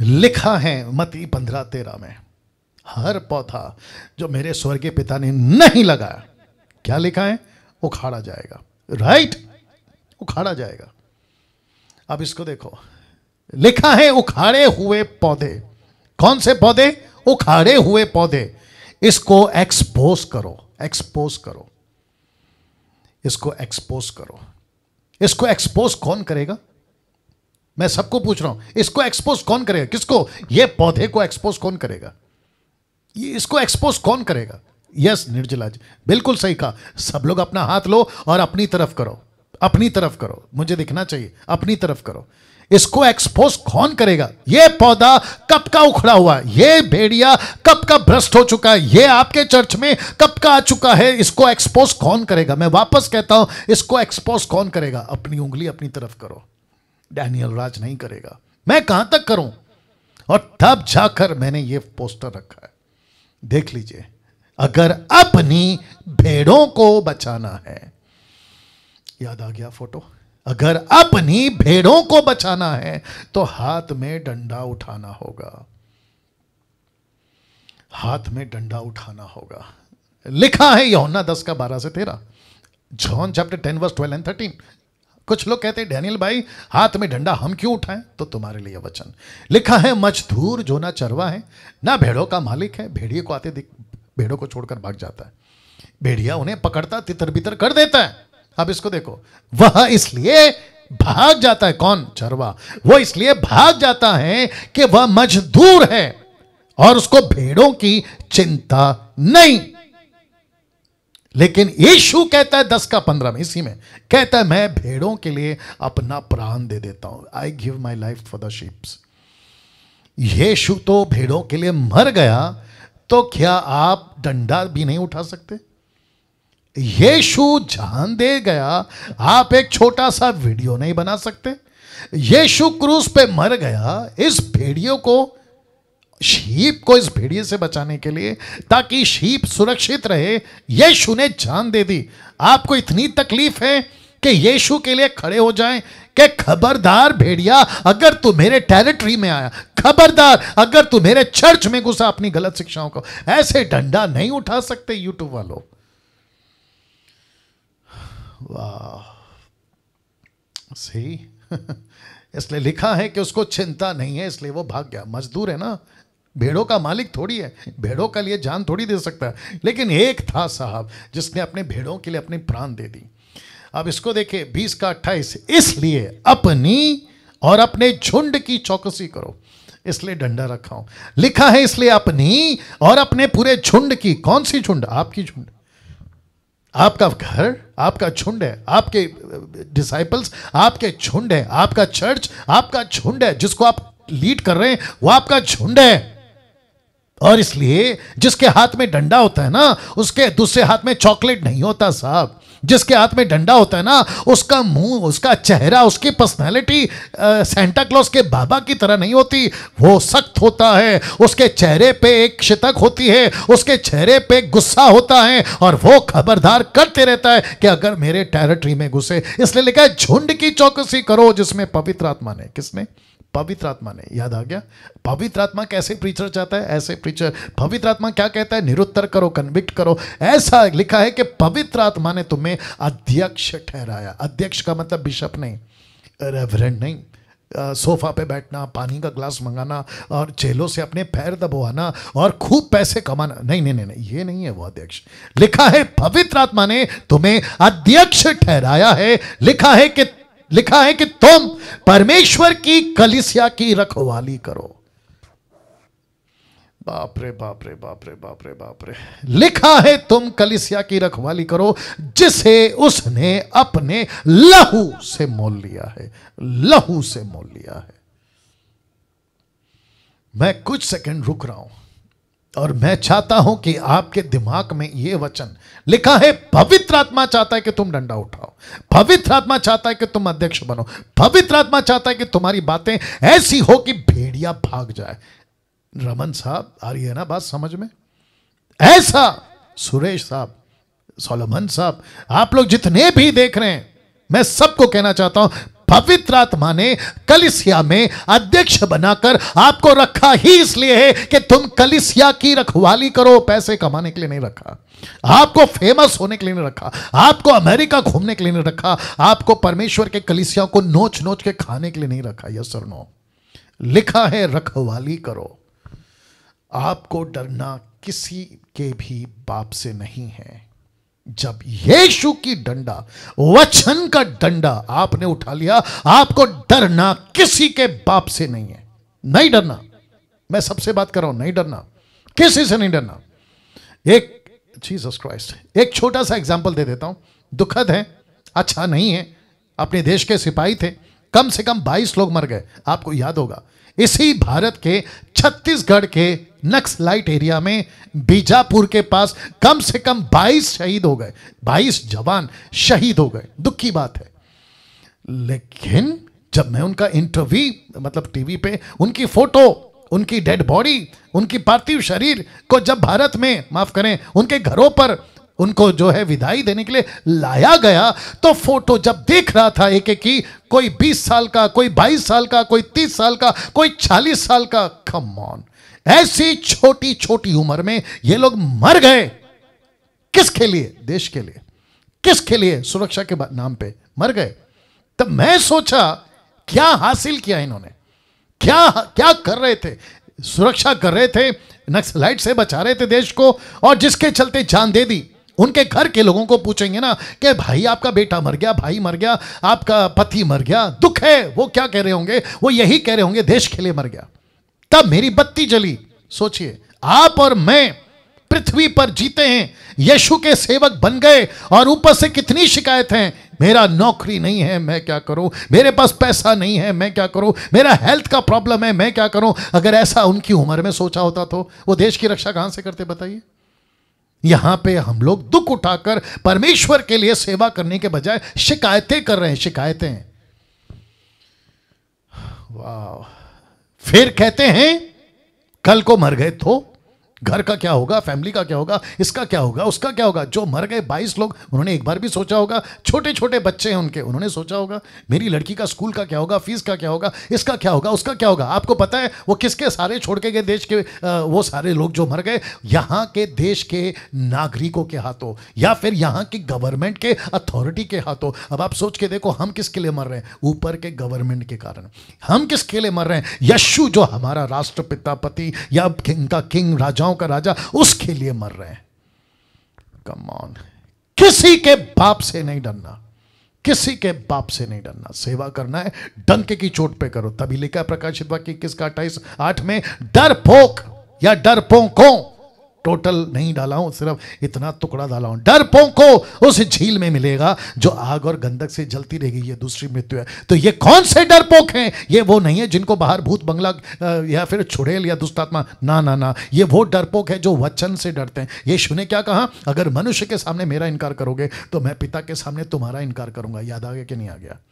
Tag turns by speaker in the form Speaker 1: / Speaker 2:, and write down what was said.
Speaker 1: लिखा है मती पंद्रह तेरह में हर पौधा जो मेरे स्वर्गीय पिता ने नहीं लगाया क्या लिखा है उखाड़ा जाएगा राइट उखाड़ा जाएगा अब इसको देखो लिखा है उखाड़े हुए पौधे कौन से पौधे उखाड़े हुए पौधे इसको एक्सपोज करो एक्सपोज करो इसको एक्सपोज करो इसको एक्सपोज कौन करेगा मैं सबको पूछ रहा हूं इसको एक्सपोज कौन करेगा किसको ये पौधे को एक्सपोज कौन करेगा ये इसको एक्सपोज कौन करेगा यस निर्जला जी बिल्कुल सही कहा सब लोग अपना हाथ लो और अपनी तरफ करो अपनी तरफ करो मुझे दिखना चाहिए अपनी तरफ करो इसको एक्सपोज कौन करेगा ये पौधा कब का उखड़ा हुआ ये भेड़िया कब का भ्रष्ट हो चुका है ये आपके चर्च में कब का आ चुका है इसको एक्सपोज कौन करेगा मैं वापस कहता हूं इसको एक्सपोज कौन करेगा अपनी उंगली अपनी तरफ करो डैनियल राज नहीं करेगा मैं कहां तक करूं और तब जाकर मैंने ये पोस्टर रखा है देख लीजिए अगर अपनी भेड़ों को बचाना है याद आ गया फोटो अगर अपनी भेड़ों को बचाना है तो हाथ में डंडा उठाना होगा हाथ में डंडा उठाना होगा लिखा है यौना दस का बारह से तेरह John chapter ten verse twelve and thirteen कुछ लोग कहते हैं डैनियल भाई हाथ में डंडा हम क्यों उठाएं तो तुम्हारे लिए वचन लिखा है मजदूर जो ना चरवा है ना भेड़ों का मालिक है भेड़िए को आते दिख भेड़ों को छोड़कर भाग जाता है भेड़िया उन्हें पकड़ता तितर बितर कर देता है अब इसको देखो वह इसलिए भाग जाता है कौन चरवा वो इसलिए भाग जाता है कि वह मजदूर है और उसको भेड़ों की चिंता नहीं लेकिन यीशु कहता है दस का पंद्रह में इसी में कहता है मैं भेड़ों के लिए अपना प्राण दे देता हूं I give my life for the ships यीशु तो भेड़ों के लिए मर गया तो क्या आप डंडा भी नहीं उठा सकते यीशु जान दे गया आप एक छोटा सा वीडियो नहीं बना सकते यीशु क्रूस पे मर गया इस भेड़ियों को शीप को इस भेड़िए से बचाने के लिए ताकि शीप सुरक्षित रहे यीशु ने जान दे दी आपको इतनी तकलीफ है कि यीशु के लिए खड़े हो जाएं कि खबरदार भेड़िया अगर तू मेरे टेरिटरी में आया खबरदार अगर तू मेरे चर्च में घुसा अपनी गलत शिक्षाओं को ऐसे डंडा नहीं उठा सकते यूट्यूब वालों वाह सही इसलिए लिखा है कि उसको चिंता नहीं है इसलिए वो भाग गया मजदूर है ना भेड़ों का मालिक थोड़ी है भेड़ों का लिए जान थोड़ी दे सकता है लेकिन एक था साहब जिसने अपने भेड़ों के लिए अपनी प्राण दे दी अब इसको देखे बीस का अट्ठाईस इसलिए अपनी और अपने झुंड की चौकसी करो इसलिए डंडा रखा हूं लिखा है इसलिए अपनी और अपने पूरे झुंड की कौन सी झुंड आपकी झुंड आपका घर आपका झुंड है आपके डिसाइपल्स आपके झुंड है आपका चर्च आपका झुंड है जिसको आप लीड कर रहे हैं वो आपका झुंड है और इसलिए जिसके हाथ में डंडा होता है ना उसके दूसरे हाथ में चॉकलेट नहीं होता साहब जिसके हाथ में डंडा होता है ना उसका मुंह उसका चेहरा उसकी पर्सनैलिटी सेंटा क्लॉस के बाबा की तरह नहीं होती वो सख्त होता है उसके चेहरे पे एक शितक होती है उसके चेहरे पे गुस्सा होता है और वो खबरदार करते रहता है कि अगर मेरे टेरिटरी में घुसे इसलिए लिखा है झुंड की चौकसी करो जिसमें पवित्र आत्मा ने किसने पवित्र आत्मा ने याद आ गया पवित्र आत्मा कैसे प्रीचर चाहता है ऐसे प्रीचर पवित्र आत्मा क्या कहता है निरुत्तर करो कन्विक्ट करो ऐसा लिखा है कि पवित्र आत्मा ने तुम्हें अध्यक्ष ठहराया अध्यक्ष का मतलब बिशप नहीं रेवरेंट नहीं सोफा पे बैठना पानी का ग्लास मंगाना और चेलों से अपने पैर दबवाना और खूब पैसे कमाना नहीं नहीं नहीं नहीं ये नहीं है वो अध्यक्ष लिखा है पवित्र आत्मा ने तुम्हें अध्यक्ष ठहराया है लिखा है कि लिखा है कि तुम परमेश्वर की कलिसिया की रखवाली करो बाप रे बाप रे बाप रे बाप रे बाप रे लिखा है तुम कलिसिया की रखवाली करो जिसे उसने अपने लहू से मोल लिया है लहू से मोल लिया है मैं कुछ सेकंड रुक रहा हूं और मैं चाहता हूं कि आपके दिमाग में यह वचन लिखा है पवित्र आत्मा चाहता है कि तुम डंडा उठाओ पवित्र आत्मा चाहता है कि तुम अध्यक्ष बनो पवित्र आत्मा चाहता है कि तुम्हारी बातें ऐसी हो कि भेड़िया भाग जाए रमन साहब आ रही है ना बात समझ में ऐसा सुरेश साहब सोलमन साहब आप लोग जितने भी देख रहे हैं मैं सबको कहना चाहता हूं पवित्र आत्मा ने कलिसिया में अध्यक्ष बनाकर आपको रखा ही इसलिए है कि तुम कलिसिया की रखवाली करो पैसे कमाने के लिए नहीं रखा आपको फेमस होने के लिए नहीं रखा आपको अमेरिका घूमने के लिए नहीं रखा आपको परमेश्वर के कलिसिया को नोच नोच के खाने के लिए नहीं रखा यह सर नो लिखा है रखवाली करो आपको डरना किसी के भी बाप से नहीं है जब यीशु की डंडा वचन का डंडा आपने उठा लिया आपको डरना किसी के बाप से नहीं है नहीं डरना मैं सबसे बात कर रहा हूं नहीं डरना किसी से नहीं डरना एक जीसस क्राइस्ट एक छोटा सा एग्जाम्पल दे देता हूं दुखद है अच्छा नहीं है अपने देश के सिपाही थे कम से कम 22 लोग मर गए आपको याद होगा इसी भारत के छत्तीसगढ़ के नक्स लाइट एरिया में बीजापुर के पास कम से कम 22 शहीद हो गए 22 जवान शहीद हो गए दुख की बात है लेकिन जब मैं उनका इंटरव्यू मतलब टीवी पे उनकी फोटो उनकी डेड बॉडी उनकी पार्थिव शरीर को जब भारत में माफ करें उनके घरों पर उनको जो है विदाई देने के लिए लाया गया तो फोटो जब देख रहा था एक एक की कोई 20 साल का कोई 22 साल का कोई 30 साल का कोई 40 साल का कम ऑन ऐसी छोटी छोटी उम्र में ये लोग मर गए किसके लिए देश के लिए किसके लिए सुरक्षा के नाम पे मर गए तब मैं सोचा क्या हासिल किया इन्होंने क्या क्या कर रहे थे सुरक्षा कर रहे थे नक्सलाइट से बचा रहे थे देश को और जिसके चलते जान दे दी उनके घर के लोगों को पूछेंगे ना कि भाई आपका बेटा मर गया भाई मर गया आपका पति मर गया दुख है वो क्या कह रहे होंगे वो यही कह रहे होंगे देश के लिए मर गया तब मेरी बत्ती जली सोचिए आप और मैं पृथ्वी पर जीते हैं यीशु के सेवक बन गए और ऊपर से कितनी शिकायत है मेरा नौकरी नहीं है मैं क्या करूं मेरे पास पैसा नहीं है मैं क्या करूं मेरा हेल्थ का प्रॉब्लम है मैं क्या करूं अगर ऐसा उनकी उम्र में सोचा होता तो वो देश की रक्षा कहां से करते बताइए यहां पे हम लोग दुख उठाकर परमेश्वर के लिए सेवा करने के बजाय शिकायतें कर रहे हैं शिकायतें वाह फिर कहते हैं कल को मर गए तो घर का क्या होगा फैमिली का क्या होगा इसका क्या होगा उसका क्या होगा जो मर गए बाईस लोग उन्होंने एक बार भी सोचा होगा छोटे छोटे बच्चे हैं उनके उन्होंने सोचा होगा मेरी लड़की का स्कूल का क्या होगा फीस का क्या होगा इसका क्या होगा उसका क्या होगा आपको पता है वो किसके सारे छोड़ के गए देश के वो सारे लोग जो मर गए यहाँ के देश के नागरिकों के हाथों या फिर यहाँ की गवर्नमेंट के अथॉरिटी के हाथों अब आप सोच के देखो हम किसके लिए मर रहे हैं ऊपर के गवर्नमेंट के कारण हम किसके लिए मर रहे हैं यशु जो हमारा राष्ट्रपिता पति या किंग का किंग राजाओं राजाओं का राजा उसके लिए मर रहे हैं कमॉन किसी के बाप से नहीं डरना किसी के बाप से नहीं डरना सेवा करना है डंके की चोट पे करो तभी लिखा प्रकाशित वाक्य किसका अट्ठाईस आठ में डर या डर पोंकों टोटल नहीं डाला हूं सिर्फ इतना टुकड़ा डाला हूं डर पोंको उस झील में मिलेगा जो आग और गंधक से जलती रहेगी ये दूसरी मृत्यु है तो ये कौन से डर पोंख हैं ये वो नहीं है जिनको बाहर भूत बंगला या फिर छुड़ेल या दुष्टात्मा ना ना ना ये वो डरपोक है जो वचन से डरते हैं ये ने क्या कहा अगर मनुष्य के सामने मेरा इनकार करोगे तो मैं पिता के सामने तुम्हारा इनकार करूंगा याद आ गया कि नहीं आ गया